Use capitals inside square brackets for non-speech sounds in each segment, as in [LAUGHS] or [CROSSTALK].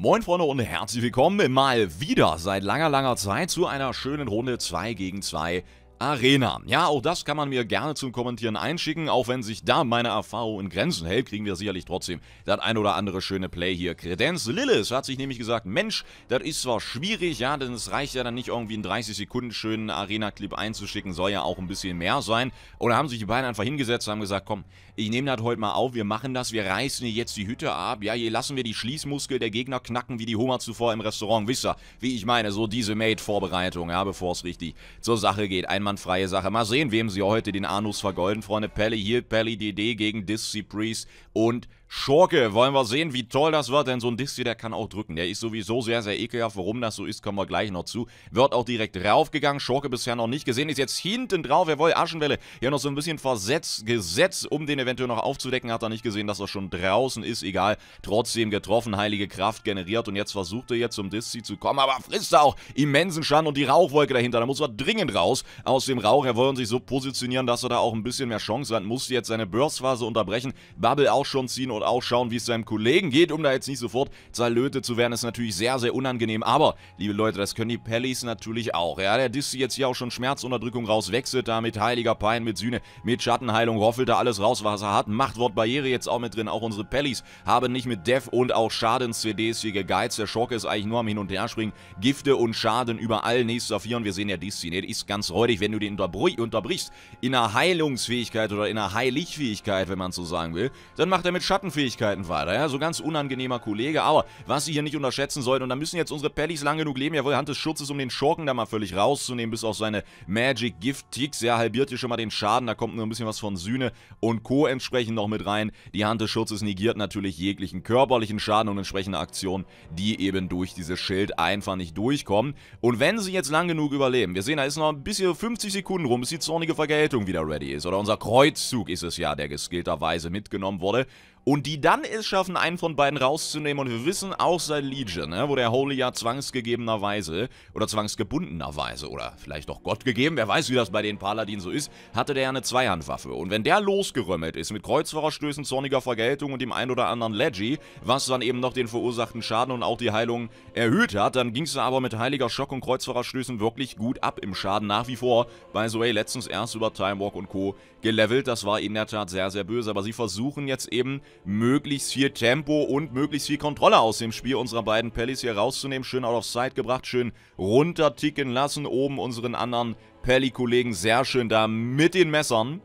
Moin Freunde und herzlich willkommen mal wieder seit langer, langer Zeit zu einer schönen Runde 2 gegen 2 Arena. Ja, auch das kann man mir gerne zum Kommentieren einschicken, auch wenn sich da meine Erfahrung in Grenzen hält, kriegen wir sicherlich trotzdem das ein oder andere schöne Play hier. Kredenz Lillis hat sich nämlich gesagt, Mensch, das ist zwar schwierig, ja, denn es reicht ja dann nicht irgendwie einen 30 Sekunden schönen Arena-Clip einzuschicken, soll ja auch ein bisschen mehr sein. Oder haben sich die beiden einfach hingesetzt und haben gesagt, komm, ich nehme das heute mal auf, wir machen das, wir reißen hier jetzt die Hütte ab, ja, hier lassen wir die Schließmuskel der Gegner knacken, wie die Homer zuvor im Restaurant, wisst ihr, wie ich meine, so diese Made-Vorbereitung, ja, bevor es richtig zur Sache geht. Einmal einwandfreie Sache. Mal sehen, wem sie heute den Anus vergolden, Freunde. Pelly hier, Pelly DD gegen Disc Priest und Schorke, wollen wir sehen, wie toll das wird, denn so ein Disc der kann auch drücken. Der ist sowieso sehr, sehr ekelhaft. Warum das so ist, kommen wir gleich noch zu. Wird auch direkt raufgegangen. Schorke bisher noch nicht gesehen. Ist jetzt hinten drauf. Jawohl, Aschenwelle. Hier noch so ein bisschen versetzt, gesetzt, um den eventuell noch aufzudecken. Hat er nicht gesehen, dass er schon draußen ist. Egal. Trotzdem getroffen. Heilige Kraft generiert. Und jetzt versucht er jetzt zum Disc zu kommen. Aber frisst er auch immensen Schaden und die Rauchwolke dahinter. Da muss er dringend raus aus dem Rauch. Er wollen sich so positionieren, dass er da auch ein bisschen mehr Chance hat. Muss jetzt seine Burstphase unterbrechen. Bubble auch schon ziehen und auch schauen, wie es seinem Kollegen geht, um da jetzt nicht sofort zerlötet zu werden. Ist natürlich sehr, sehr unangenehm. Aber, liebe Leute, das können die Pellis natürlich auch. Ja, der Dissi jetzt hier auch schon Schmerzunterdrückung raus, wechselt da mit heiliger Pein, mit Sühne, mit Schattenheilung, roffelt da alles raus, was er hat. Machtwort Barriere jetzt auch mit drin. Auch unsere Pellis haben nicht mit Death und auch Schadens-CDs hier gegeizt. Der Schurke ist eigentlich nur am Hin- und Herspringen. Gifte und Schaden überall. Nächster Saphir und wir sehen ja Dissi, ne? Ist ganz räudig, wenn du den unterbrichst. In einer Heilungsfähigkeit oder in einer Heiligfähigkeit, wenn man so sagen will, dann macht er mit Schatten Fähigkeiten weiter, ja, so ganz unangenehmer Kollege, aber was sie hier nicht unterschätzen sollten, und da müssen jetzt unsere Pellis lang genug leben, jawohl, Hand des Schutzes, um den Schurken da mal völlig rauszunehmen, bis auf seine Magic Gift Ticks, ja, halbiert hier schon mal den Schaden, da kommt nur ein bisschen was von Sühne und Co. entsprechend noch mit rein. Die Hand des Schutzes negiert natürlich jeglichen körperlichen Schaden und entsprechende Aktionen, die eben durch dieses Schild einfach nicht durchkommen. Und wenn sie jetzt lang genug überleben, wir sehen, da ist noch ein bisschen 50 Sekunden rum, bis die zornige Vergeltung wieder ready ist, oder unser Kreuzzug ist es ja, der geskillterweise mitgenommen wurde und die dann es schaffen, einen von beiden rauszunehmen. Und wir wissen auch seit Legion, ne, wo der Holy ja zwangsgegebenerweise oder zwangsgebundenerweise oder vielleicht auch Gott gegeben, wer weiß, wie das bei den Paladinen so ist, hatte der ja eine Zweihandwaffe. Und wenn der losgerömmelt ist mit Kreuzfahrerstößen, zorniger Vergeltung und dem ein oder anderen Leggy, was dann eben noch den verursachten Schaden und auch die Heilung erhöht hat, dann ging es da aber mit heiliger Schock und Kreuzfahrerstößen wirklich gut ab im Schaden. Nach wie vor, by the way, letztens erst über Timewalk und Co. gelevelt. Das war in der Tat sehr, sehr böse. Aber sie versuchen jetzt eben möglichst viel Tempo und möglichst viel Kontrolle aus dem Spiel unserer beiden Pellis hier rauszunehmen. Schön out of sight gebracht, schön runter ticken lassen. Oben unseren anderen pelly kollegen sehr schön da mit den Messern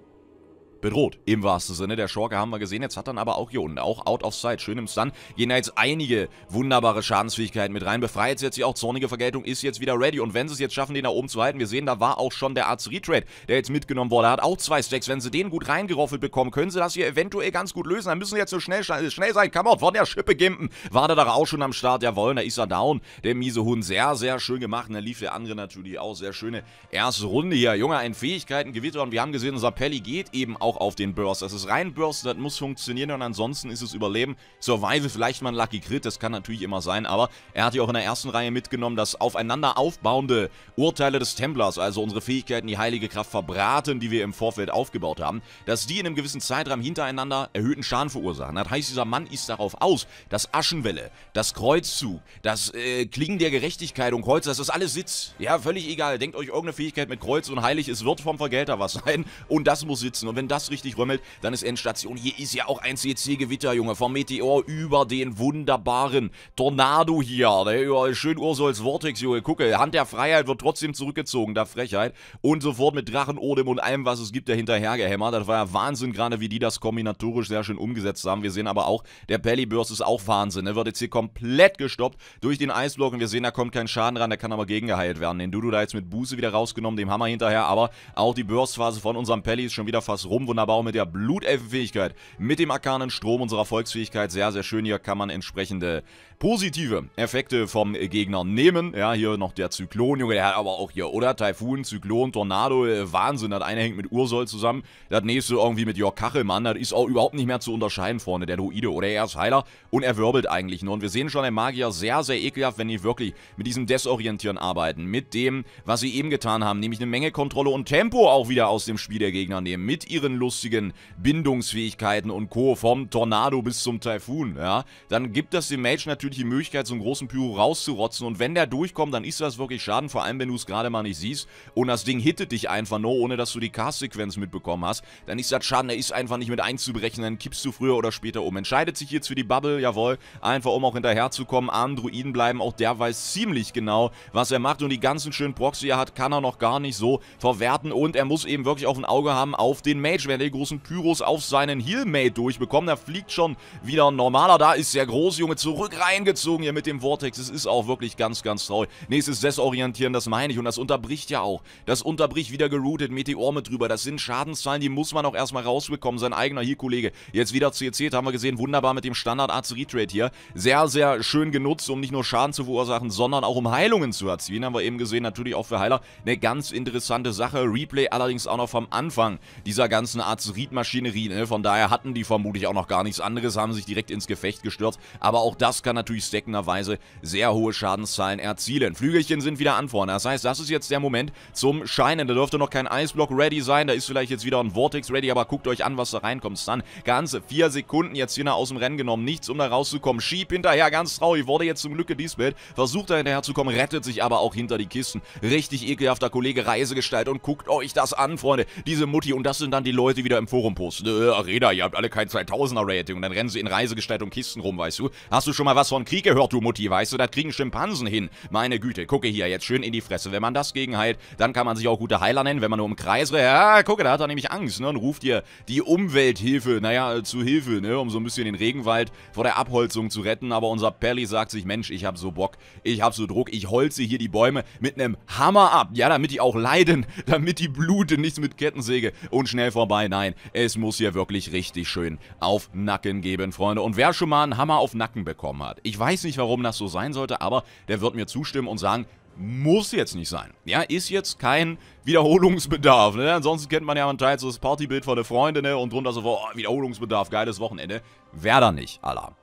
bedroht. Im wahrsten Sinne, der Schorke haben wir gesehen. Jetzt hat dann aber auch hier unten auch out of sight, schön im Stun. Gehen da jetzt einige wunderbare Schadensfähigkeiten mit rein. Befreit jetzt hier auch zornige Vergeltung, ist jetzt wieder ready. Und wenn sie es jetzt schaffen, den da oben zu halten, wir sehen, da war auch schon der Arzt Retrade, der jetzt mitgenommen wurde. Er hat auch zwei Stacks. Wenn sie den gut reingeroffelt bekommen, können sie das hier eventuell ganz gut lösen. Dann müssen sie jetzt so schnell, schnell sein. Come out, von der Schippe gimpen. War der da auch schon am Start? Jawohl, da ist er down. Der miese Hund, sehr, sehr schön gemacht. Und da lief der andere natürlich auch. Sehr schöne erste Runde hier. Junge, ein Fähigkeitengewitter. Und wir haben gesehen, unser Pelli geht eben auch auch auf den Burst. Das ist rein Burst, das muss funktionieren und ansonsten ist es Überleben. Survival, vielleicht mal ein Lucky Crit, das kann natürlich immer sein, aber er hat ja auch in der ersten Reihe mitgenommen, dass aufeinander aufbauende Urteile des Templars, also unsere Fähigkeiten, die heilige Kraft verbraten, die wir im Vorfeld aufgebaut haben, dass die in einem gewissen Zeitraum hintereinander erhöhten Schaden verursachen. Das heißt, dieser Mann ist darauf aus, dass Aschenwelle, das Kreuzzug, das äh, Klingen der Gerechtigkeit und Kreuz, dass das alles sitzt. Ja, völlig egal. Denkt euch irgendeine Fähigkeit mit Kreuz und heilig, es wird vom Vergelter was sein und das muss sitzen. Und wenn das das richtig römmelt, dann ist Endstation. Hier ist ja auch ein CC-Gewitter, Junge. Vom Meteor über den wunderbaren Tornado hier. Der ne, über schön Ursuls Vortex, Junge. Gucke, Hand der Freiheit wird trotzdem zurückgezogen, da Frechheit. Und sofort mit Drachenodem und allem, was es gibt, der hinterher gehämmert. Das war ja Wahnsinn, gerade wie die das kombinatorisch sehr schön umgesetzt haben. Wir sehen aber auch, der Belly Burst ist auch Wahnsinn. Er ne? wird jetzt hier komplett gestoppt durch den Eisblock und wir sehen, da kommt kein Schaden ran, der kann aber gegengeheilt werden. Den Dudu da jetzt mit Buße wieder rausgenommen, dem Hammer hinterher, aber auch die Burstphase von unserem Pelly ist schon wieder fast rum, wunderbar auch mit der Blutelfenfähigkeit, mit dem arkanen Strom unserer Volksfähigkeit. Sehr, sehr schön. Hier kann man entsprechende positive Effekte vom Gegner nehmen. Ja, hier noch der Zyklon, Junge, der hat aber auch hier, oder? Typhoon, Zyklon, Tornado, äh, Wahnsinn. Das eine hängt mit Ursol zusammen, das nächste irgendwie mit Jörg Kachelmann. Das ist auch überhaupt nicht mehr zu unterscheiden vorne, der Druide. Oder er ist Heiler und er wirbelt eigentlich nur. Und wir sehen schon, der Magier sehr, sehr ekelhaft, wenn die wirklich mit diesem Desorientieren arbeiten. Mit dem, was sie eben getan haben, nämlich eine Menge Kontrolle und Tempo auch wieder aus dem Spiel der Gegner nehmen. Mit ihren lustigen Bindungsfähigkeiten und Co. vom Tornado bis zum Typhoon, ja, dann gibt das dem Mage natürlich die Möglichkeit, so einen großen Pyro rauszurotzen und wenn der durchkommt, dann ist das wirklich Schaden, vor allem wenn du es gerade mal nicht siehst und das Ding hittet dich einfach nur, ohne dass du die Cast-Sequenz mitbekommen hast, dann ist das Schaden, der ist einfach nicht mit einzubrechen, dann kippst du früher oder später um. Entscheidet sich jetzt für die Bubble, jawohl, einfach um auch hinterherzukommen, armen Druiden bleiben, auch der weiß ziemlich genau, was er macht und die ganzen schönen Proxy er hat, kann er noch gar nicht so verwerten und er muss eben wirklich auch ein Auge haben auf den Mage, schwer der großen Kyros auf seinen Healmate durchbekommen. Da fliegt schon wieder ein normaler. Da ist der große Junge zurück reingezogen hier mit dem Vortex. Es ist auch wirklich ganz, ganz toll. Nächstes Desorientieren, das meine ich. Und das unterbricht ja auch. Das unterbricht wieder geroutet. Meteor mit drüber. Das sind Schadenszahlen, die muss man auch erstmal rausbekommen. Sein eigener Heal-Kollege. Jetzt wieder CC, haben wir gesehen. Wunderbar mit dem Standard-Arzt-Retrade hier. Sehr, sehr schön genutzt, um nicht nur Schaden zu verursachen, sondern auch um Heilungen zu erzielen. Haben wir eben gesehen. Natürlich auch für Heiler eine ganz interessante Sache. Replay allerdings auch noch vom Anfang dieser ganzen ganzen Arzurit-Maschinerie. Ne? Von daher hatten die vermutlich auch noch gar nichts anderes, haben sich direkt ins Gefecht gestürzt. Aber auch das kann natürlich steckenderweise sehr hohe Schadenszahlen erzielen. Flügelchen sind wieder an vorne. Das heißt, das ist jetzt der Moment zum Scheinen. Da dürfte noch kein Eisblock ready sein. Da ist vielleicht jetzt wieder ein Vortex ready, aber guckt euch an, was da reinkommt. Sun, ganze vier Sekunden jetzt hier nach aus dem Rennen genommen. Nichts, um da rauszukommen. Schieb hinterher, ganz traurig. Wurde jetzt zum Glück gedispelt. Versucht da hinterher zu kommen, rettet sich aber auch hinter die Kisten. Richtig ekelhafter Kollege Reisegestalt. Und guckt euch das an, Freunde. Diese Mutti. Und das sind dann die Leute, Leute wieder im Forum posten. Äh, Arena, ihr habt alle kein 2000er-Rating. Und dann rennen sie in Reisegestaltung Kisten rum, weißt du. Hast du schon mal was von Krieg gehört, du Mutti, weißt du? Da kriegen Schimpansen hin. Meine Güte, gucke hier, jetzt schön in die Fresse. Wenn man das gegenheilt, dann kann man sich auch gute Heiler nennen. Wenn man nur im Kreis ja, gucke, da hat er nämlich Angst, ne? Und ruft ihr die Umwelthilfe, naja, äh, zu Hilfe, ne? Um so ein bisschen den Regenwald vor der Abholzung zu retten. Aber unser Pelli sagt sich, Mensch, ich hab so Bock, ich hab so Druck, ich holze hier die Bäume mit einem Hammer ab. Ja, damit die auch leiden, [LAUGHS] damit die bluten, nichts mit Kettensäge und schnell vorbei vorbei. Nein, es muss hier wirklich richtig schön auf Nacken geben, Freunde. Und wer schon mal einen Hammer auf Nacken bekommen hat, ich weiß nicht, warum das so sein sollte, aber der wird mir zustimmen und sagen, muss jetzt nicht sein. Ja, ist jetzt kein Wiederholungsbedarf. Ne? Ansonsten kennt man ja man Teil so das Partybild von der Freundin ne? und drunter so, oh, Wiederholungsbedarf, geiles Wochenende. Wer da nicht, Alarm.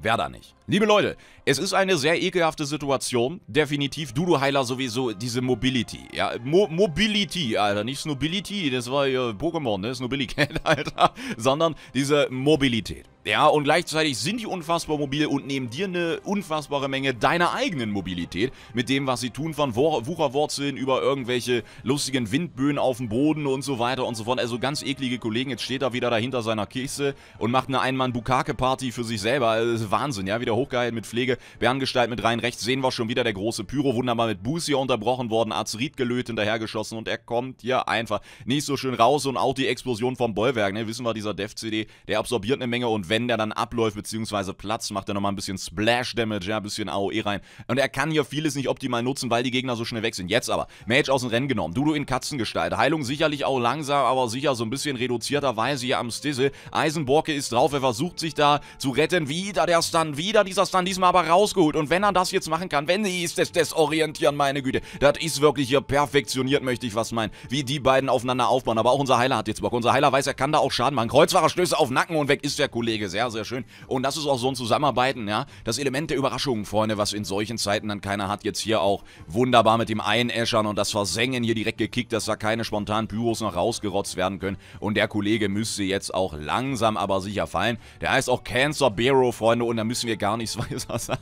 Wer da nicht. Liebe Leute, es ist eine sehr ekelhafte Situation. Definitiv. Dudu Heiler sowieso diese Mobility. Ja, Mo Mobility, Alter. Nicht Snobility, das war ja Pokémon, ne? Snobilligkeit, [LAUGHS] Alter. Sondern diese Mobilität. Ja, und gleichzeitig sind die unfassbar mobil und nehmen dir eine unfassbare Menge deiner eigenen Mobilität mit dem, was sie tun, von Wucherwurzeln über irgendwelche lustigen Windböen auf dem Boden und so weiter und so fort. Also ganz eklige Kollegen, jetzt steht er wieder dahinter seiner Kiste und macht eine Einmann-Bukake-Party für sich selber. Also Wahnsinn, ja, wieder hochgehalten mit Pflege, Berngestalt mit rein rechts, sehen wir schon wieder der große Pyro, wunderbar mit Buß hier unterbrochen worden, Azerit gelöt, hinterhergeschossen und er kommt hier einfach nicht so schön raus und auch die Explosion vom Bollwerk, ne, wissen wir, dieser Dev-CD, der absorbiert eine Menge und weg wenn der dann abläuft beziehungsweise Platz, macht er nochmal ein bisschen Splash-Damage, ja, ein bisschen AOE rein. Und er kann hier vieles nicht optimal nutzen, weil die Gegner so schnell weg sind. Jetzt aber, Mage aus dem Rennen genommen, Dudu in Katzengestalt, Heilung sicherlich auch langsam, aber sicher so ein bisschen reduzierterweise hier am Stizzle. Eisenborke ist drauf, er versucht sich da zu retten, wieder der Stun, wieder dieser Stun, diesmal aber rausgeholt. Und wenn er das jetzt machen kann, wenn sie ist das desorientieren, meine Güte, das ist wirklich hier perfektioniert, möchte ich was meinen, wie die beiden aufeinander aufbauen. Aber auch unser Heiler hat jetzt Bock, unser Heiler weiß, er kann da auch Schaden machen. Kreuzfahrer Stöße auf Nacken und weg ist der Kollege. Einblicke, sehr, sehr schön. Und das ist auch so ein Zusammenarbeiten, ja. Das Element der Überraschung, Freunde, was in solchen Zeiten dann keiner hat. Jetzt hier auch wunderbar mit dem Einäschern und das Versengen hier direkt gekickt, dass da keine spontanen Pyros noch rausgerotzt werden können. Und der Kollege müsste jetzt auch langsam, aber sicher fallen. Der heißt auch Cancer Barrow, Freunde, und da müssen wir gar nichts [LAUGHS] weiter sagen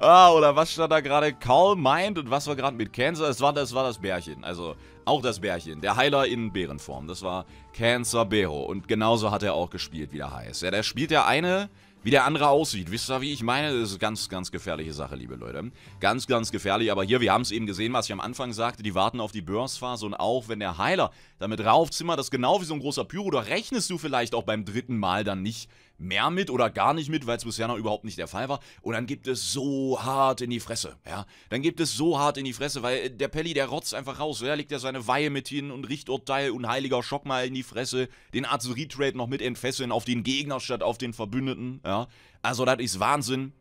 ah, oder was stand da gerade? Karl meint und was war gerade mit Cancer? Es war, das war das Bärchen. Also auch das Bärchen. Der Heiler in Bärenform. Das war Cancer Bero. Und genauso hat er auch gespielt, wie der heißt. Ja, der spielt der eine, wie der andere aussieht. Wisst ihr, wie ich meine? Das ist eine ganz, ganz gefährliche Sache, liebe Leute. Ganz, ganz gefährlich. Aber hier, wir haben es eben gesehen, was ich am Anfang sagte. Die warten auf die Burstphase. Und auch wenn der Heiler damit raufzimmert, das ist genau wie so ein großer Pyro. Da rechnest du vielleicht auch beim dritten Mal dann nicht mehr mit oder gar nicht mit, weil es bisher noch überhaupt nicht der Fall war. Und dann gibt es so hart in die Fresse, ja. Dann gibt es so hart in die Fresse, weil äh, der Pelli, der rotzt einfach raus. Er ja? legt ja seine Weihe mit hin und Richturteil und heiliger Schock mal in die Fresse. Den Artillerietrade noch mit entfesseln auf den Gegner statt auf den Verbündeten, ja. Also das ist Wahnsinn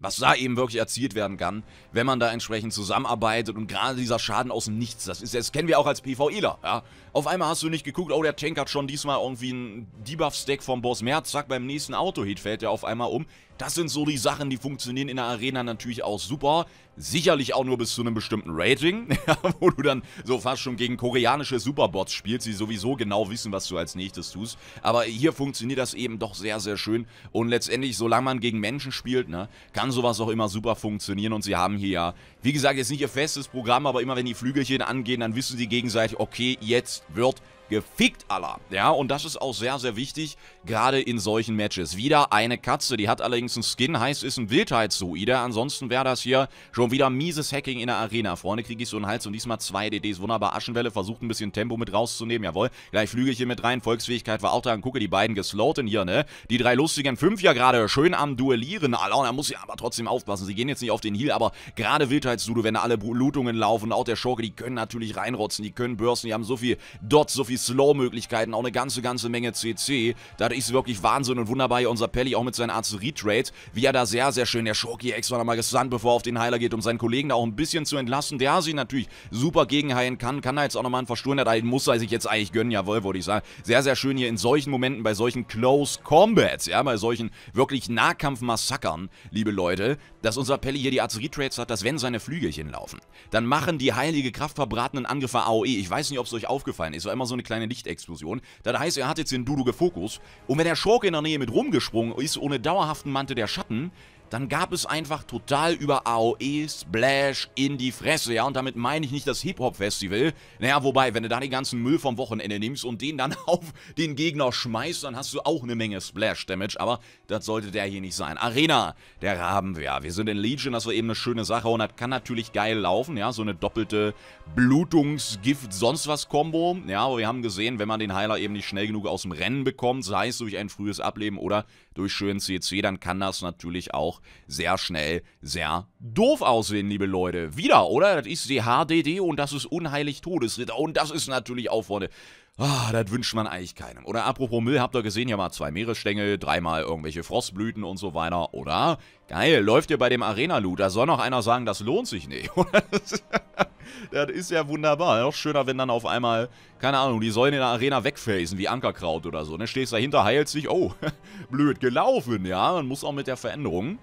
was da eben wirklich erzielt werden kann, wenn man da entsprechend zusammenarbeitet und gerade dieser Schaden aus dem Nichts, das, ist, das kennen wir auch als PvEler, ja. Auf einmal hast du nicht geguckt, oh, der Tank hat schon diesmal irgendwie einen Debuff-Stack vom Boss mehr, zack, beim nächsten Auto-Hit fällt er auf einmal um. Das sind so die Sachen, die funktionieren in der Arena natürlich auch super. Sicherlich auch nur bis zu einem bestimmten Rating, [LAUGHS] wo du dann so fast schon gegen koreanische Superbots spielst, die sowieso genau wissen, was du als nächstes tust. Aber hier funktioniert das eben doch sehr, sehr schön. Und letztendlich, solange man gegen Menschen spielt, ne, kann kann sowas auch immer super funktionieren und sie haben hier ja, wie gesagt, jetzt nicht ihr festes Programm, aber immer wenn die Flügelchen angehen, dann wissen sie gegenseitig, okay, jetzt wird gefickt, Allah. Ja, und das ist auch sehr, sehr wichtig gerade in solchen Matches. Wieder eine Katze, die hat allerdings einen Skin, heißt ist ein Wildheitssuider. Ansonsten wäre das hier schon wieder mieses Hacking in der Arena. Vorne kriege ich so einen Hals und diesmal zwei DDs. Wunderbar, Aschenwelle versucht ein bisschen Tempo mit rauszunehmen. Jawohl, gleich flüge ich hier mit rein. Volksfähigkeit war auch da. Und gucke, die beiden gesloten hier, ne? Die drei lustigen Fünf ja gerade schön am Duellieren. Alona muss ja aber trotzdem aufpassen. Sie gehen jetzt nicht auf den Heal, aber gerade Wildheitssudo, wenn alle Blutungen laufen auch der Schurke, die können natürlich reinrotzen, die können bursten, die haben so viel Dots, so viel Slow-Möglichkeiten, auch eine ganze, ganze Menge CC. Da ist wirklich Wahnsinn und wunderbar hier unser Pelli auch mit seinen Artillerietrades, wie er da sehr, sehr schön, der Schoki extra nochmal gesandt, bevor er auf den Heiler geht, um seinen Kollegen da auch ein bisschen zu entlasten, der sich natürlich super gegenheilen kann, kann da jetzt auch nochmal einen Verstuhlen, da muss er sich jetzt eigentlich gönnen, jawohl, würde ich sagen. Sehr, sehr schön hier in solchen Momenten, bei solchen Close Combats, ja, bei solchen wirklich Nahkampfmassakern, liebe Leute, dass unser Pelli hier die Retrades hat, dass wenn seine Flügelchen laufen, dann machen die heilige Kraft verbratenen Angriffe AOE. Ich weiß nicht, ob es euch aufgefallen ist, war immer so eine kleine Lichtexplosion. Das heißt, er hat jetzt den Dudu gefokust und wenn der Schurke in der Nähe mit rumgesprungen ist, ohne dauerhaften Mantel der Schatten, dann gab es einfach total über AOE Splash in die Fresse, ja, und damit meine ich nicht das Hip-Hop-Festival, naja, wobei, wenn du da den ganzen Müll vom Wochenende nimmst und den dann [LAUGHS] auf den Gegner schmeißt, dann hast du auch eine Menge Splash-Damage, aber das sollte der hier nicht sein. Arena, der Rabenwehr, wir sind in Legion, das war eben eine schöne Sache und das kann natürlich geil laufen, ja, so eine doppelte blutungsgift gift sonst was kombo ja, aber wir haben gesehen, wenn man den Heiler eben nicht schnell genug aus dem Rennen bekommt, sei es durch ein frühes Ableben oder durch schönen CC, dann kann das natürlich auch sehr schnell sehr doof aussehen, liebe Leute. Wieder, oder? Das ist die HDD und das ist unheilig Todesritter und das ist natürlich auch vorne. Ah, das wünscht man eigentlich keinem. Oder apropos Müll, habt ihr gesehen, hier mal zwei Meeresstängel, dreimal irgendwelche Frostblüten und so weiter, oder? Geil, läuft ihr bei dem Arena-Loot, da soll noch einer sagen, das lohnt sich nicht, [LAUGHS] oder? Das ist ja wunderbar. Noch schöner, wenn dann auf einmal, keine Ahnung, die sollen in der Arena wegfasen, wie Ankerkraut oder so. Dann ne? stehst dahinter, heilt sich, oh, [LAUGHS] blöd gelaufen, ja? Man muss auch mit der Veränderung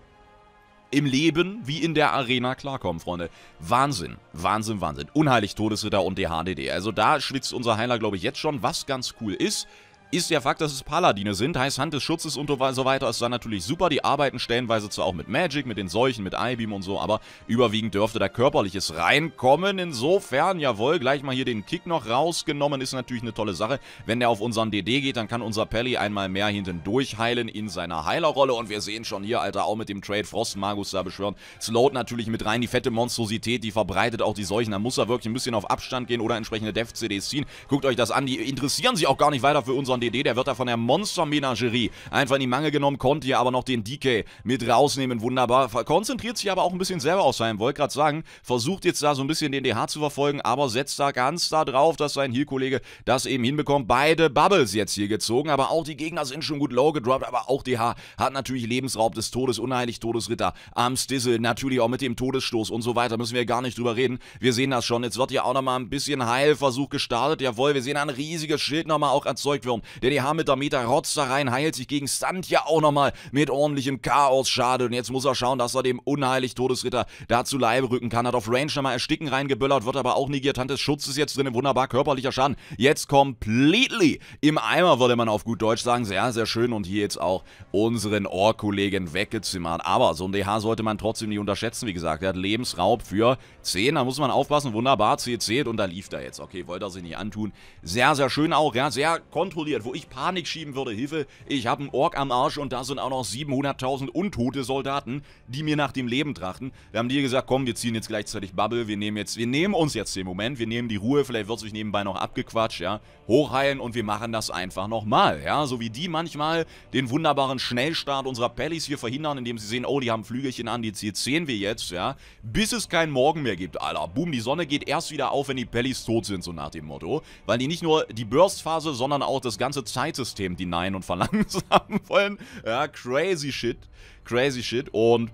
im Leben wie in der Arena klarkommen, Freunde. Wahnsinn, Wahnsinn, Wahnsinn. Unheilig Todesritter und DHDD. Also da schwitzt unser Heiler, glaube ich, jetzt schon, was ganz cool ist ist der Fakt, dass es Paladine sind, heißt Hand des Schutzes und so weiter, ist dann natürlich super. Die arbeiten stellenweise zwar auch mit Magic, mit den Seuchen, mit I-Beam und so, aber überwiegend dürfte da Körperliches reinkommen. Insofern, jawohl, gleich mal hier den Kick noch rausgenommen, ist natürlich eine tolle Sache. Wenn der auf unseren DD geht, dann kann unser Pelly einmal mehr hinten durchheilen in seiner Heilerrolle und wir sehen schon hier, Alter, auch mit dem Trade Frostmagus da beschwören. Slot natürlich mit rein, die fette Monstrosität, die verbreitet auch die Seuchen. Da muss er wirklich ein bisschen auf Abstand gehen oder entsprechende dev cds ziehen. Guckt euch das an, die interessieren sich auch gar nicht weiter für unseren DD. DD, der wird da von der Monster-Menagerie einfach in die Mangel genommen, konnte hier aber noch den DK mit rausnehmen, wunderbar. Konzentriert sich aber auch ein bisschen selber auf seinem, wollte gerade sagen, versucht jetzt da so ein bisschen den DH zu verfolgen, aber setzt da ganz da drauf, dass sein Heal-Kollege das eben hinbekommt. Beide Bubbles jetzt hier gezogen, aber auch die Gegner sind schon gut low gedroppt, aber auch DH hat natürlich Lebensraub des Todes, unheilig Todesritter am Stizzle, natürlich auch mit dem Todesstoß und so weiter, müssen wir gar nicht drüber reden. Wir sehen das schon, jetzt wird hier auch nochmal ein bisschen Heilversuch gestartet, jawohl, wir sehen ein riesiges Schild nochmal auch erzeugt werden der DH mit der Meter rotzt da rein, heilt sich gegen Sand ja auch nochmal mit ordentlichem Chaos. Schade. Und jetzt muss er schauen, dass er dem unheilig Todesritter da zu Leibe rücken kann. Hat auf Range nochmal Ersticken reingeböllert, wird aber auch negiert. Hand Schutz ist jetzt drin. Wunderbar körperlicher Schaden. Jetzt completely im Eimer, würde man auf gut Deutsch sagen. Sehr, sehr schön. Und hier jetzt auch unseren Ohr-Kollegen weggezimmert. Aber so ein DH sollte man trotzdem nicht unterschätzen. Wie gesagt, er hat Lebensraub für 10. Da muss man aufpassen. Wunderbar. CC und da lief er jetzt. Okay, wollte er sich nicht antun. Sehr, sehr schön auch. Ja, sehr kontrolliert passiert, wo ich Panik schieben würde, Hilfe, ich habe einen Ork am Arsch und da sind auch noch 700.000 untote Soldaten, die mir nach dem Leben trachten. Wir haben dir gesagt, komm, wir ziehen jetzt gleichzeitig Bubble, wir nehmen jetzt, wir nehmen uns jetzt den Moment, wir nehmen die Ruhe, vielleicht wird sich nebenbei noch abgequatscht, ja, hochheilen und wir machen das einfach nochmal, ja, so wie die manchmal den wunderbaren Schnellstart unserer Pellis hier verhindern, indem sie sehen, oh, die haben Flügelchen an, die sehen wir jetzt, ja, bis es keinen Morgen mehr gibt, Alter, boom, die Sonne geht erst wieder auf, wenn die Pellis tot sind, so nach dem Motto, weil die nicht nur die Burstphase, sondern auch das ganze ganze Zeitsystem denyen und verlangsamen [LAUGHS] wollen. Ja, crazy shit. Crazy shit. Und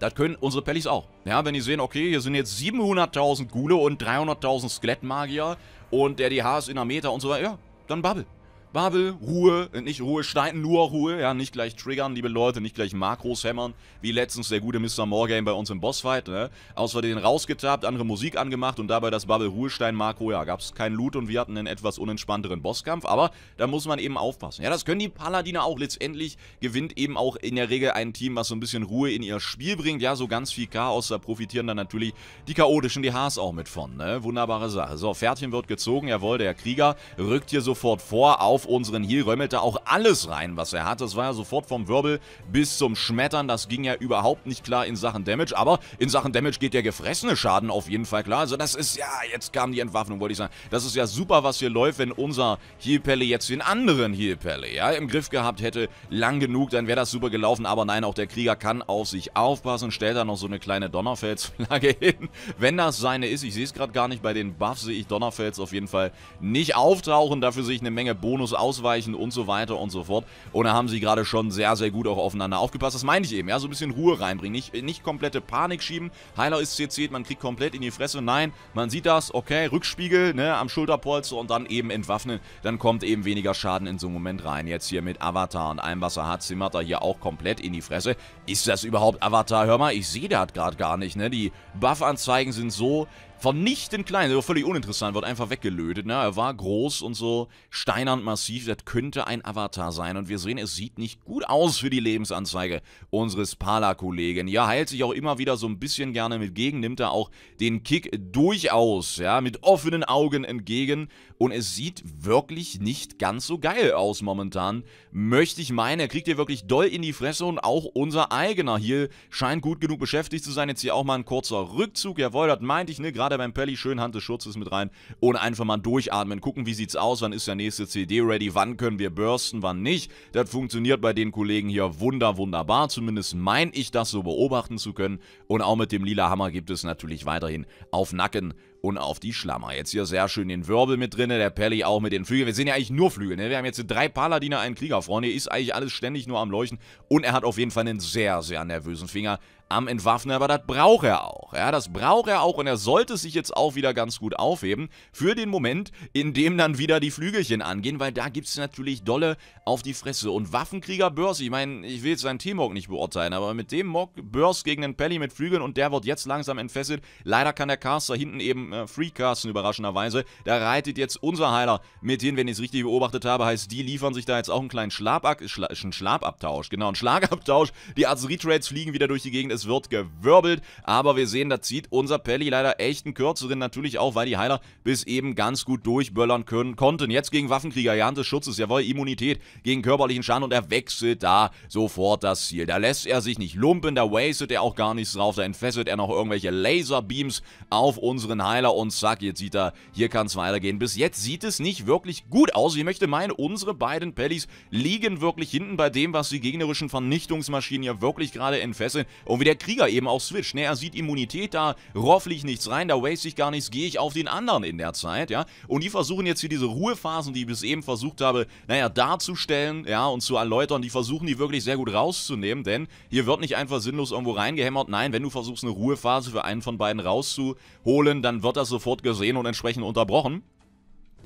das können unsere Pellis auch. Ja, wenn die sehen, okay, hier sind jetzt 700.000 Gule und 300.000 Skelettmagier und der DH ist in einer Meter und so weiter. Ja, dann bubble. Babel, Ruhe, äh, nicht Ruhe, Stein, nur Ruhe, ja, nicht gleich triggern, liebe Leute, nicht gleich Makros hämmern, wie letztens der gute Mr. Morgame bei uns im Bossfight, ne, Außer den rausgetappt, andere Musik angemacht und dabei das Babel Ruhestein Makro, ja, gab's keinen Loot und wir hatten einen etwas unentspannteren Bosskampf, aber da muss man eben aufpassen, ja, das können die Paladiner auch, letztendlich gewinnt eben auch in der Regel ein Team, was so ein bisschen Ruhe in ihr Spiel bringt, ja, so ganz viel Chaos, da profitieren dann natürlich die chaotischen, die Haars auch mit von, ne, wunderbare Sache. So, Pferdchen wird gezogen, jawohl, der Krieger rückt hier sofort vor, auf auf unseren Heal, römmelte auch alles rein, was er hat. Das war ja sofort vom Wirbel bis zum Schmettern. Das ging ja überhaupt nicht klar in Sachen Damage, aber in Sachen Damage geht der gefressene Schaden auf jeden Fall klar. Also das ist ja, jetzt kam die Entwaffnung, wollte ich sagen. Das ist ja super, was hier läuft, wenn unser Heal-Pelle jetzt den anderen Heal-Pelle ja, im Griff gehabt hätte, lang genug, dann wäre das super gelaufen. Aber nein, auch der Krieger kann auf sich aufpassen, stellt da noch so eine kleine Donnerfelsflagge [LAUGHS] hin. Wenn das seine ist, ich sehe es gerade gar nicht, bei den Buffs sehe ich Donnerfels auf jeden Fall nicht auftauchen. Dafür sehe ich eine Menge Bonus muss ausweichen und so weiter und so fort. Und da haben sie gerade schon sehr, sehr gut auch aufeinander aufgepasst. Das meine ich eben, ja, so ein bisschen Ruhe reinbringen. Nicht, äh, nicht komplette Panik schieben. Heiler ist CC, man kriegt komplett in die Fresse. Nein, man sieht das, okay, Rückspiegel, ne, am Schulterpolster und dann eben entwaffnen. Dann kommt eben weniger Schaden in so einem Moment rein. Jetzt hier mit Avatar und Einwasser hat Zimata hier auch komplett in die Fresse. Ist das überhaupt Avatar? Hör mal, ich sehe das gerade gar nicht, ne? Die Buff-Anzeigen sind so vernichtend klein, der völlig uninteressant, wird einfach weggelötet. Ne? Er war groß und so steinernd massiv, das könnte ein Avatar sein. Und wir sehen, es sieht nicht gut aus für die Lebensanzeige unseres Pala-Kollegen. Ja, heilt sich auch immer wieder so ein bisschen gerne mit gegen, nimmt er auch den Kick durchaus, ja, mit offenen Augen entgegen. Und es sieht wirklich nicht ganz so geil aus momentan, möchte ich meinen. Er kriegt hier wirklich doll in die Fresse und auch unser eigener hier scheint gut genug beschäftigt zu sein. Jetzt hier auch mal ein kurzer Rückzug, jawohl, das meinte ich, ne, gerade gerade beim Pelli, schön Hand des Schurzes mit rein, und einfach mal durchatmen, gucken, wie sieht's aus, wann ist der nächste CD ready, wann können wir bursten, wann nicht. Das funktioniert bei den Kollegen hier wunder, wunderbar, zumindest meine ich das so beobachten zu können. Und auch mit dem lila Hammer gibt es natürlich weiterhin auf Nacken und auf die Schlammer. Jetzt hier sehr schön den Wirbel mit drin, der Pelli auch mit den Flügeln. Wir sehen ja eigentlich nur Flügel, ne? Wir haben jetzt drei Paladiner, einen Krieger Freunde. ist eigentlich alles ständig nur am Leuchten und er hat auf jeden Fall einen sehr, sehr nervösen Finger am Entwaffnen, aber das braucht er auch. Ja, das braucht er auch und er sollte sich jetzt auch wieder ganz gut aufheben für den Moment, in dem dann wieder die Flügelchen angehen, weil da gibt es natürlich dolle auf die Fresse. Und Waffenkrieger Börse, ich meine, ich will jetzt seinen T-Mog nicht beurteilen, aber mit dem Mog Börse gegen den Pelly mit Flügeln und der wird jetzt langsam entfesselt. Leider kann der Caster hinten eben äh, Free casten, überraschenderweise. Da reitet jetzt unser Heiler mit hin, wenn ich es richtig beobachtet habe, heißt, die liefern sich da jetzt auch einen kleinen Schlagab Schla Schlagabtausch. Genau, einen Schlagabtausch. Die Arzt-Retrades fliegen wieder durch die Gegend es wird gewirbelt, aber wir sehen, da zieht unser Pelli leider echt einen kürzeren, natürlich auch, weil die Heiler bis eben ganz gut durchböllern können, konnten. Jetzt gegen Waffenkrieger, Jahren des Schutzes, jawohl, Immunität gegen körperlichen Schaden und er wechselt da sofort das Ziel. Da lässt er sich nicht lumpen, da wastet er auch gar nichts drauf, da entfesselt er noch irgendwelche Laserbeams auf unseren Heiler und zack, jetzt sieht er, hier kann es weitergehen. Bis jetzt sieht es nicht wirklich gut aus. Ich möchte meinen, unsere beiden Pellis liegen wirklich hinten bei dem, was die gegnerischen Vernichtungsmaschinen hier wirklich gerade entfesseln. Und wieder der Krieger eben auch switcht. Ne? Er sieht Immunität, da roffle ich nichts rein, da waste ich gar nichts, gehe ich auf den anderen in der Zeit, ja. Und die versuchen jetzt hier diese Ruhephasen, die ich bis eben versucht habe, naja, darzustellen, ja, und zu erläutern, die versuchen die wirklich sehr gut rauszunehmen, denn hier wird nicht einfach sinnlos irgendwo reingehämmert. Nein, wenn du versuchst, eine Ruhephase für einen von beiden rauszuholen, dann wird das sofort gesehen und entsprechend unterbrochen.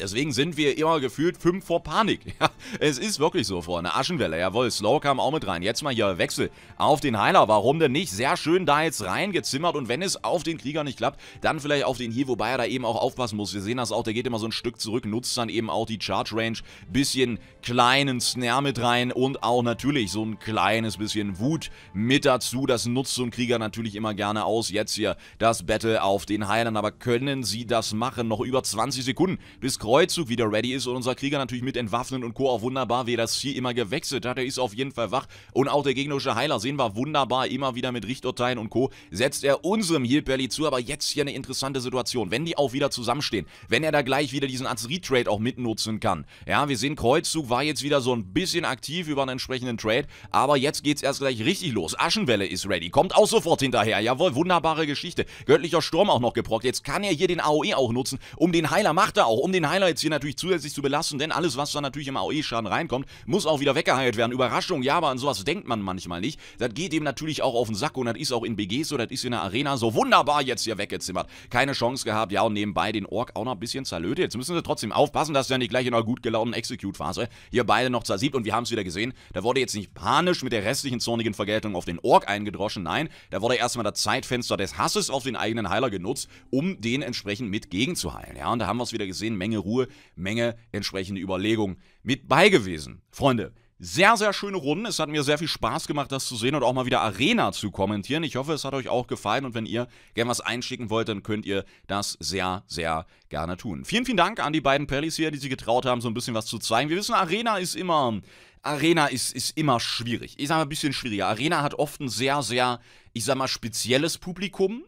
Deswegen sind wir immer gefühlt 5 vor Panik. [LAUGHS] Ja, es ist wirklich so, vor. Freunde. Aschenwelle, jawohl. Slow kam auch mit rein. Jetzt mal hier Wechsel auf den Heiler. Warum denn nicht? Sehr schön da jetzt reingezimmert. Und wenn es auf den Krieger nicht klappt, dann vielleicht auf den hier, wobei er da eben auch aufpassen muss. Wir sehen das auch, der geht immer so ein Stück zurück, nutzt dann eben auch die Charge Range. Bisschen kleinen Snare mit rein und auch natürlich so ein kleines bisschen Wut mit dazu. Das nutzt so ein Krieger natürlich immer gerne aus. Jetzt hier das Battle auf den Heilern. Aber können sie das machen? Noch über 20 Sekunden bis Kreuzzug wieder ready ist und unser Krieger natürlich mit entwaffnen und Co. auch wunderbar, wie er das Ziel immer gewechselt hat. Er ist auf jeden Fall wach und auch der gegnerische Heiler sehen wir wunderbar immer wieder mit Richturteilen und Co. setzt er unserem Heal Belly zu, aber jetzt hier eine interessante Situation. Wenn die auch wieder zusammenstehen, wenn er da gleich wieder diesen Artillerie-Trade auch mitnutzen kann. Ja, wir sehen, Kreuzzug war jetzt wieder so ein bisschen aktiv über einen entsprechenden Trade, aber jetzt geht es erst gleich richtig los. Aschenwelle ist ready, kommt auch sofort hinterher. Jawohl, wunderbare Geschichte. Göttlicher Sturm auch noch geprockt. Jetzt kann er hier den AOE auch nutzen, um den Heiler macht er auch, um den Heiler Highlights hier natürlich zusätzlich zu belassen, denn alles, was da natürlich im AOE-Schaden reinkommt, muss auch wieder weggeheilt werden. Überraschung, ja, aber an sowas denkt man manchmal nicht. Das geht eben natürlich auch auf den Sack und das ist auch in BG so, das ist in der Arena so wunderbar jetzt hier weggezimmert. Keine Chance gehabt, ja, und nebenbei den Ork auch noch ein bisschen zerlötet. Jetzt müssen sie trotzdem aufpassen, dass sie ja nicht gleich in einer gut gelaunten Execute-Phase hier beide noch zersiebt und wir haben es wieder gesehen, da wurde jetzt nicht panisch mit der restlichen zornigen Vergeltung auf den Ork eingedroschen, nein, da wurde erstmal das Zeitfenster des Hasses auf den eigenen Heiler genutzt, um den entsprechend mit gegenzuheilen. Ja, und da haben wir es wieder gesehen, Menge Ruhe Menge entsprechende Überlegung mit bei gewesen. Freunde, sehr, sehr schöne Runden. Es hat mir sehr viel Spaß gemacht, das zu sehen und auch mal wieder Arena zu kommentieren. Ich hoffe, es hat euch auch gefallen und wenn ihr gern was einschicken wollt, dann könnt ihr das sehr, sehr gerne tun. Vielen, vielen Dank an die beiden Pellis hier, die sie getraut haben, so ein bisschen was zu zeigen. Wir wissen, Arena ist immer Arena ist, ist immer schwierig. Ich sag mal, ein bisschen schwieriger. Arena hat oft ein sehr, sehr, ich sag mal, spezielles Publikum.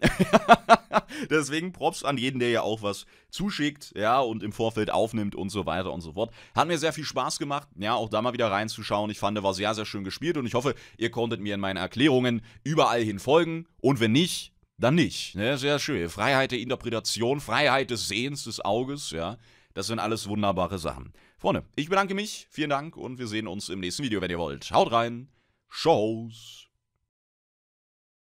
[LAUGHS] Deswegen Props an jeden, der ja auch was zuschickt, ja, und im Vorfeld aufnimmt und so weiter und so fort. Hat mir sehr viel Spaß gemacht, ja, auch da mal wieder reinzuschauen. Ich fand, war sehr, sehr schön gespielt und ich hoffe, ihr konntet mir in meinen Erklärungen überall hin folgen. Und wenn nicht, dann nicht. Ne? Sehr schön. Freiheit der Interpretation, Freiheit des Sehens, des Auges, ja. Das sind alles wunderbare Sachen vorne. Ich bedanke mich, vielen Dank und wir sehen uns im nächsten Video, wenn ihr wollt. Haut rein, Shows.